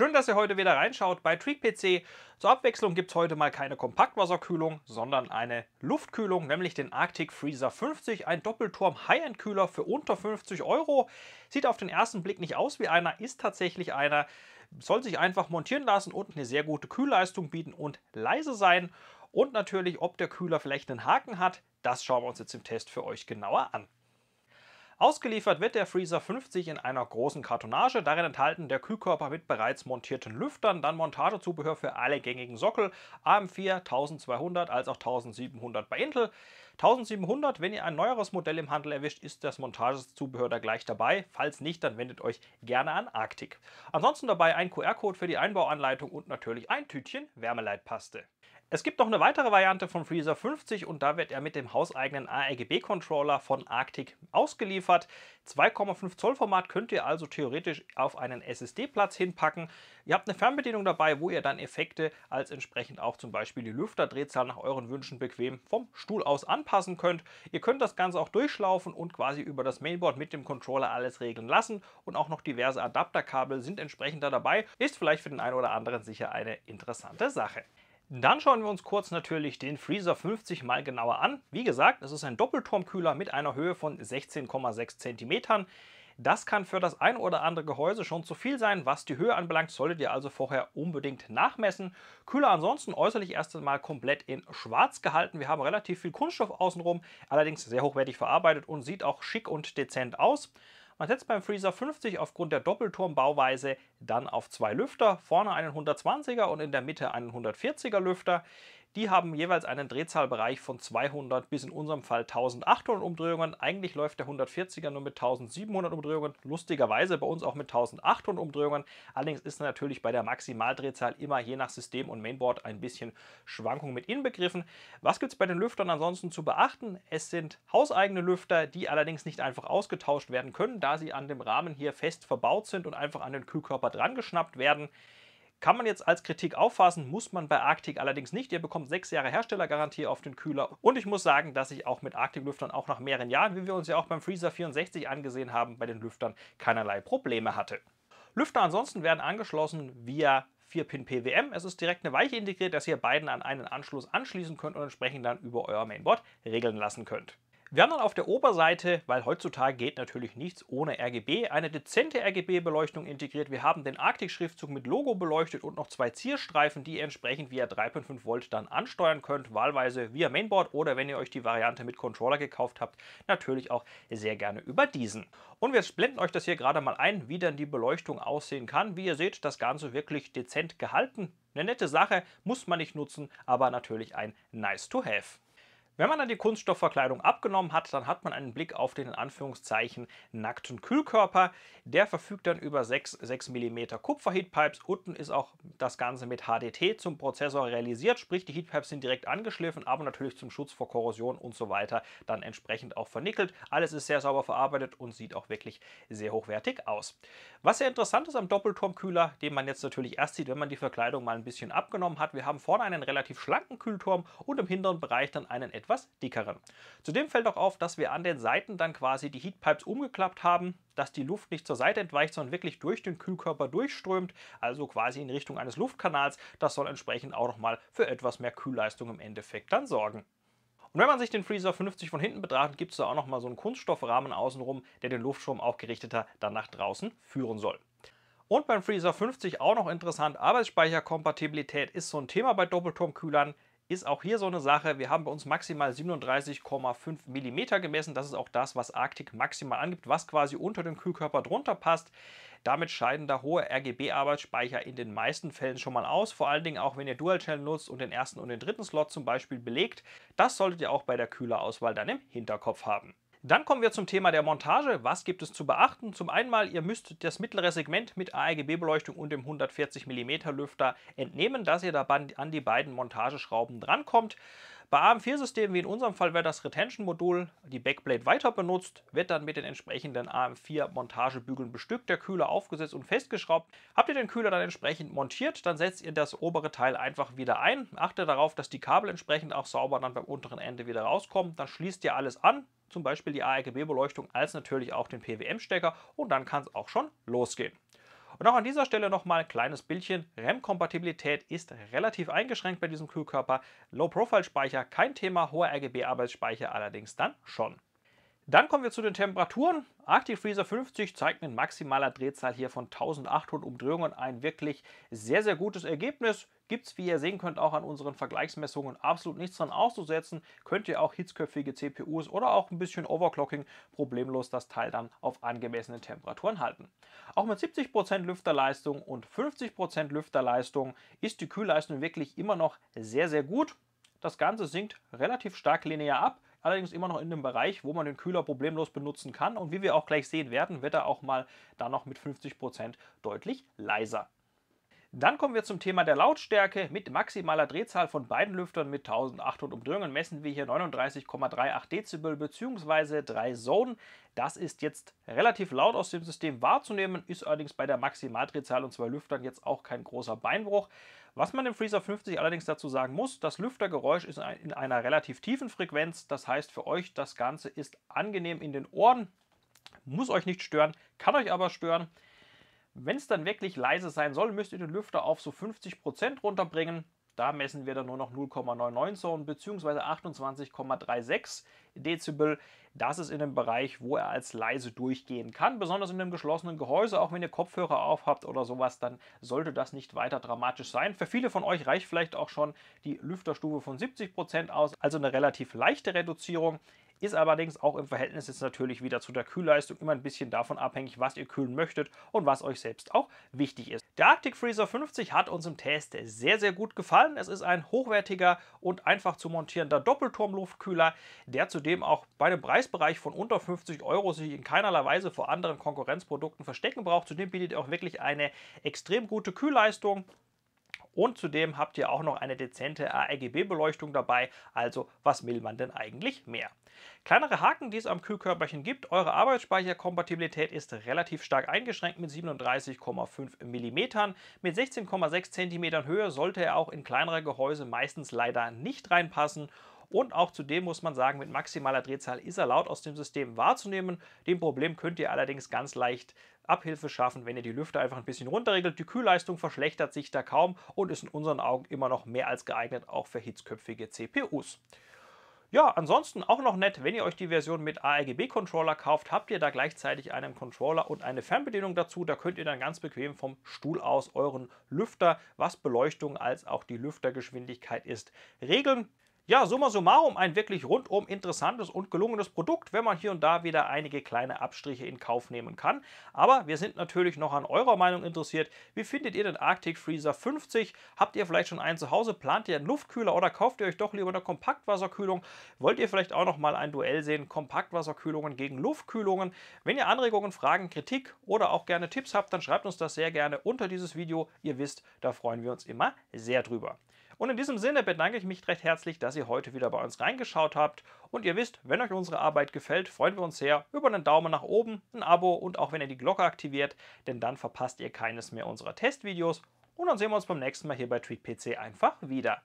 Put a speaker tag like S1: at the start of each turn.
S1: Schön, dass ihr heute wieder reinschaut bei Tweak PC. Zur Abwechslung gibt es heute mal keine Kompaktwasserkühlung, sondern eine Luftkühlung, nämlich den Arctic Freezer 50, ein Doppelturm High-End-Kühler für unter 50 Euro. Sieht auf den ersten Blick nicht aus wie einer, ist tatsächlich einer, soll sich einfach montieren lassen und eine sehr gute Kühlleistung bieten und leise sein. Und natürlich, ob der Kühler vielleicht einen Haken hat, das schauen wir uns jetzt im Test für euch genauer an. Ausgeliefert wird der Freezer 50 in einer großen Kartonage, darin enthalten der Kühlkörper mit bereits montierten Lüftern, dann Montagezubehör für alle gängigen Sockel, AM4 1200 als auch 1700 bei Intel, 1700, wenn ihr ein neueres Modell im Handel erwischt, ist das Montagezubehör da gleich dabei. Falls nicht, dann wendet euch gerne an Arctic. Ansonsten dabei ein QR-Code für die Einbauanleitung und natürlich ein Tütchen Wärmeleitpaste. Es gibt noch eine weitere Variante von Freezer 50 und da wird er mit dem hauseigenen ARGB-Controller von Arctic ausgeliefert. 2,5 Zoll Format könnt ihr also theoretisch auf einen SSD-Platz hinpacken. Ihr habt eine Fernbedienung dabei, wo ihr dann Effekte als entsprechend auch zum Beispiel die Lüfterdrehzahl nach euren Wünschen bequem vom Stuhl aus anpackt anpassen könnt. Ihr könnt das Ganze auch durchschlaufen und quasi über das Mainboard mit dem Controller alles regeln lassen und auch noch diverse Adapterkabel sind entsprechend da dabei. Ist vielleicht für den einen oder anderen sicher eine interessante Sache. Dann schauen wir uns kurz natürlich den Freezer 50 mal genauer an. Wie gesagt, es ist ein Doppelturmkühler mit einer Höhe von 16,6 cm. Das kann für das ein oder andere Gehäuse schon zu viel sein. Was die Höhe anbelangt, solltet ihr also vorher unbedingt nachmessen. Kühler ansonsten äußerlich erst einmal komplett in schwarz gehalten. Wir haben relativ viel Kunststoff außenrum, allerdings sehr hochwertig verarbeitet und sieht auch schick und dezent aus. Man setzt beim Freezer 50 aufgrund der Doppelturmbauweise dann auf zwei Lüfter, vorne einen 120er und in der Mitte einen 140er Lüfter. Die haben jeweils einen Drehzahlbereich von 200 bis in unserem Fall 1800 Umdrehungen. Eigentlich läuft der 140er nur mit 1700 Umdrehungen, lustigerweise bei uns auch mit 1800 Umdrehungen. Allerdings ist natürlich bei der Maximaldrehzahl immer je nach System und Mainboard ein bisschen Schwankung mit inbegriffen. Was gibt es bei den Lüftern ansonsten zu beachten? Es sind hauseigene Lüfter, die allerdings nicht einfach ausgetauscht werden können, da sie an dem Rahmen hier fest verbaut sind und einfach an den Kühlkörper dran geschnappt werden. Kann man jetzt als Kritik auffassen, muss man bei Arctic allerdings nicht. Ihr bekommt sechs Jahre Herstellergarantie auf den Kühler. Und ich muss sagen, dass ich auch mit Arctic-Lüftern auch nach mehreren Jahren, wie wir uns ja auch beim Freezer 64 angesehen haben, bei den Lüftern keinerlei Probleme hatte. Lüfter ansonsten werden angeschlossen via 4-Pin PWM. Es ist direkt eine Weiche integriert, dass ihr beiden an einen Anschluss anschließen könnt und entsprechend dann über euer Mainboard regeln lassen könnt. Wir haben dann auf der Oberseite, weil heutzutage geht natürlich nichts ohne RGB, eine dezente RGB-Beleuchtung integriert. Wir haben den Arctic-Schriftzug mit Logo beleuchtet und noch zwei Zierstreifen, die ihr entsprechend via 3.5 Volt dann ansteuern könnt, wahlweise via Mainboard oder wenn ihr euch die Variante mit Controller gekauft habt, natürlich auch sehr gerne über diesen. Und wir blenden euch das hier gerade mal ein, wie dann die Beleuchtung aussehen kann. Wie ihr seht, das Ganze wirklich dezent gehalten. Eine nette Sache, muss man nicht nutzen, aber natürlich ein nice to have. Wenn man dann die Kunststoffverkleidung abgenommen hat, dann hat man einen Blick auf den in Anführungszeichen nackten Kühlkörper. Der verfügt dann über 6, 6 mm Kupfer-Heatpipes. Unten ist auch das Ganze mit HDT zum Prozessor realisiert, sprich die Heatpipes sind direkt angeschliffen, aber natürlich zum Schutz vor Korrosion und so weiter dann entsprechend auch vernickelt. Alles ist sehr sauber verarbeitet und sieht auch wirklich sehr hochwertig aus. Was sehr interessant ist am Doppelturmkühler, den man jetzt natürlich erst sieht, wenn man die Verkleidung mal ein bisschen abgenommen hat. Wir haben vorne einen relativ schlanken Kühlturm und im hinteren Bereich dann einen etwas etwas dickeren. Zudem fällt auch auf, dass wir an den Seiten dann quasi die Heatpipes umgeklappt haben, dass die Luft nicht zur Seite entweicht, sondern wirklich durch den Kühlkörper durchströmt, also quasi in Richtung eines Luftkanals. Das soll entsprechend auch nochmal für etwas mehr Kühlleistung im Endeffekt dann sorgen. Und wenn man sich den Freezer 50 von hinten betrachtet, gibt es da auch nochmal so einen Kunststoffrahmen außenrum, der den Luftstrom auch gerichteter dann nach draußen führen soll. Und beim Freezer 50 auch noch interessant, Arbeitsspeicherkompatibilität ist so ein Thema bei Doppelturmkühlern ist auch hier so eine Sache. Wir haben bei uns maximal 37,5 mm gemessen. Das ist auch das, was Arctic maximal angibt, was quasi unter dem Kühlkörper drunter passt. Damit scheiden da hohe RGB-Arbeitsspeicher in den meisten Fällen schon mal aus. Vor allen Dingen auch, wenn ihr Dual-Channel nutzt und den ersten und den dritten Slot zum Beispiel belegt. Das solltet ihr auch bei der Kühlerauswahl dann im Hinterkopf haben. Dann kommen wir zum Thema der Montage. Was gibt es zu beachten? Zum einen, mal, ihr müsst das mittlere Segment mit ARGB-Beleuchtung e und dem 140 mm Lüfter entnehmen, dass ihr da an die beiden Montageschrauben drankommt. Bei AM4-Systemen wie in unserem Fall wird das Retention-Modul, die Backplate weiter benutzt, wird dann mit den entsprechenden AM4-Montagebügeln bestückt, der Kühler aufgesetzt und festgeschraubt. Habt ihr den Kühler dann entsprechend montiert, dann setzt ihr das obere Teil einfach wieder ein. Achtet darauf, dass die Kabel entsprechend auch sauber dann beim unteren Ende wieder rauskommen. Dann schließt ihr alles an, zum Beispiel die ARGB-Beleuchtung als natürlich auch den PWM-Stecker und dann kann es auch schon losgehen. Und auch an dieser Stelle nochmal ein kleines Bildchen. rem kompatibilität ist relativ eingeschränkt bei diesem Kühlkörper. Low-Profile-Speicher kein Thema, hoher RGB-Arbeitsspeicher allerdings dann schon. Dann kommen wir zu den Temperaturen. Arctic Freezer 50 zeigt mit maximaler Drehzahl hier von 1800 Umdrehungen ein wirklich sehr, sehr gutes Ergebnis gibt es, wie ihr sehen könnt, auch an unseren Vergleichsmessungen absolut nichts dran auszusetzen. Könnt ihr auch hitzköpfige CPUs oder auch ein bisschen Overclocking problemlos das Teil dann auf angemessenen Temperaturen halten. Auch mit 70% Lüfterleistung und 50% Lüfterleistung ist die Kühlleistung wirklich immer noch sehr, sehr gut. Das Ganze sinkt relativ stark linear ab, allerdings immer noch in dem Bereich, wo man den Kühler problemlos benutzen kann. Und wie wir auch gleich sehen werden, wird er auch mal dann noch mit 50% deutlich leiser. Dann kommen wir zum Thema der Lautstärke. Mit maximaler Drehzahl von beiden Lüftern mit 1800 Umdrehungen messen wir hier 39,38 Dezibel bzw. 3 Zone. Das ist jetzt relativ laut aus dem System wahrzunehmen, ist allerdings bei der Maximaldrehzahl und zwei Lüftern jetzt auch kein großer Beinbruch. Was man im Freezer 50 allerdings dazu sagen muss, das Lüftergeräusch ist in einer relativ tiefen Frequenz. Das heißt für euch, das Ganze ist angenehm in den Ohren, muss euch nicht stören, kann euch aber stören. Wenn es dann wirklich leise sein soll, müsst ihr den Lüfter auf so 50% runterbringen. Da messen wir dann nur noch 0,99 Zonen bzw. 28,36 Dezibel. Das ist in dem Bereich, wo er als leise durchgehen kann. Besonders in einem geschlossenen Gehäuse, auch wenn ihr Kopfhörer aufhabt oder sowas, dann sollte das nicht weiter dramatisch sein. Für viele von euch reicht vielleicht auch schon die Lüfterstufe von 70% aus, also eine relativ leichte Reduzierung. Ist allerdings auch im Verhältnis jetzt natürlich wieder zu der Kühlleistung immer ein bisschen davon abhängig, was ihr kühlen möchtet und was euch selbst auch wichtig ist. Der Arctic Freezer 50 hat uns im Test sehr, sehr gut gefallen. Es ist ein hochwertiger und einfach zu montierender Doppelturmluftkühler, der zudem auch bei einem Preisbereich von unter 50 Euro sich in keinerlei Weise vor anderen Konkurrenzprodukten verstecken braucht. Zudem bietet er auch wirklich eine extrem gute Kühlleistung. Und zudem habt ihr auch noch eine dezente RGB-Beleuchtung dabei. Also was will man denn eigentlich mehr? Kleinere Haken, die es am Kühlkörperchen gibt, eure Arbeitsspeicherkompatibilität ist relativ stark eingeschränkt mit 37,5 mm. Mit 16,6 cm Höhe sollte er auch in kleinere Gehäuse meistens leider nicht reinpassen. Und auch zudem muss man sagen, mit maximaler Drehzahl ist er laut aus dem System wahrzunehmen. Dem Problem könnt ihr allerdings ganz leicht Abhilfe schaffen, wenn ihr die Lüfter einfach ein bisschen runterregelt. Die Kühlleistung verschlechtert sich da kaum und ist in unseren Augen immer noch mehr als geeignet, auch für hitzköpfige CPUs. Ja, ansonsten auch noch nett, wenn ihr euch die Version mit ARGB-Controller kauft, habt ihr da gleichzeitig einen Controller und eine Fernbedienung dazu. Da könnt ihr dann ganz bequem vom Stuhl aus euren Lüfter, was Beleuchtung als auch die Lüftergeschwindigkeit ist, regeln. Ja, summa summarum ein wirklich rundum interessantes und gelungenes Produkt, wenn man hier und da wieder einige kleine Abstriche in Kauf nehmen kann. Aber wir sind natürlich noch an eurer Meinung interessiert. Wie findet ihr den Arctic Freezer 50? Habt ihr vielleicht schon einen zu Hause? Plant ihr einen Luftkühler oder kauft ihr euch doch lieber eine Kompaktwasserkühlung? Wollt ihr vielleicht auch noch mal ein Duell sehen? Kompaktwasserkühlungen gegen Luftkühlungen? Wenn ihr Anregungen, Fragen, Kritik oder auch gerne Tipps habt, dann schreibt uns das sehr gerne unter dieses Video. Ihr wisst, da freuen wir uns immer sehr drüber. Und in diesem Sinne bedanke ich mich recht herzlich, dass ihr heute wieder bei uns reingeschaut habt. Und ihr wisst, wenn euch unsere Arbeit gefällt, freuen wir uns sehr über einen Daumen nach oben, ein Abo und auch wenn ihr die Glocke aktiviert, denn dann verpasst ihr keines mehr unserer Testvideos. Und dann sehen wir uns beim nächsten Mal hier bei TweetPC einfach wieder.